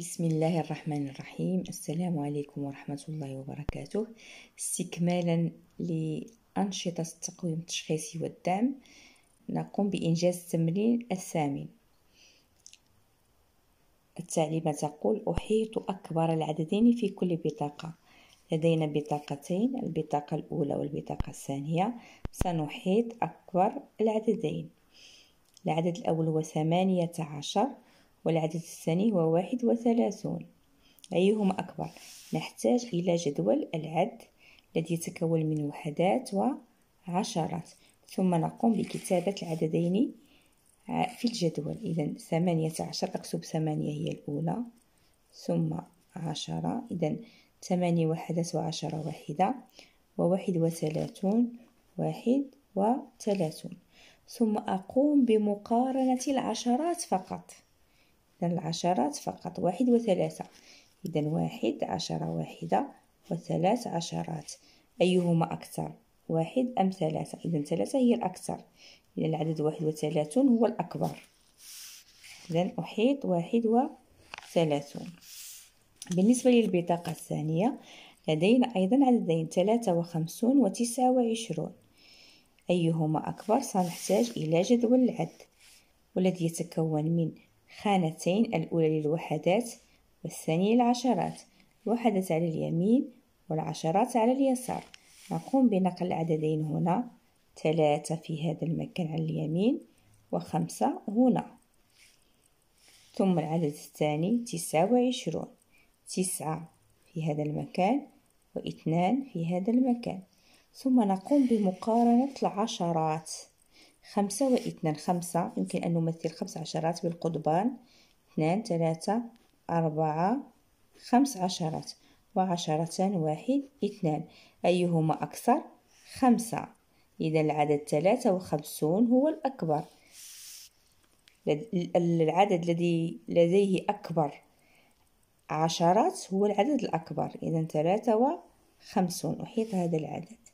بسم الله الرحمن الرحيم السلام عليكم ورحمة الله وبركاته استكمالا لأنشطة التقويم التشخيصي والدعم نقوم بإنجاز التمرين الثامن التعليمة تقول أحيط أكبر العددين في كل بطاقة لدينا بطاقتين البطاقة الأولى والبطاقة الثانية سنحيط أكبر العددين العدد الأول هو ثمانية عشر والعدد الثاني هو واحد وثلاثون أيهما أكبر؟ نحتاج إلى جدول العد الذي يتكون من وحدات وعشرات ثم نقوم بكتابة العددين في الجدول إذا ثمانية عشر أكتب ثمانية هي الأولى ثم عشرة إذا ثمانية وحدات وعشرة واحدة وواحد وثلاثون واحد وثلاثون ثم أقوم بمقارنة العشرات فقط إذا العشرات فقط واحد وثلاثة إذا واحد عشرة واحدة وثلاث عشرات أيهما أكثر واحد أم ثلاثة إذا ثلاثة هي الأكثر إذا العدد واحد وثلاثون هو الأكبر إذا أحيط واحد وثلاثون بالنسبة للبطاقة الثانية لدينا أيضا عددين ثلاثة وخمسون وتسعة وعشرون أيهما أكبر سنحتاج إلى جدول العد والذي يتكون من خانتين الأولى للوحدات والثانية للعشرات الوحدات على اليمين والعشرات على اليسار نقوم بنقل العددين هنا ثلاثة في هذا المكان على اليمين وخمسة هنا ثم العدد الثاني تسعة وعشرون تسعة في هذا المكان واثنان في هذا المكان ثم نقوم بمقارنة العشرات خمسة واثنان خمسة يمكن أن نمثل خمس عشرات بالقضبان اثنان ثلاثة أربعة خمس عشرات وعشرتان واحد اثنان أيهما أكثر خمسة إذا العدد ثلاثة وخمسون هو الأكبر العدد الذي لديه أكبر عشرات هو العدد الأكبر إذا ثلاثة وخمسون أحيط هذا العدد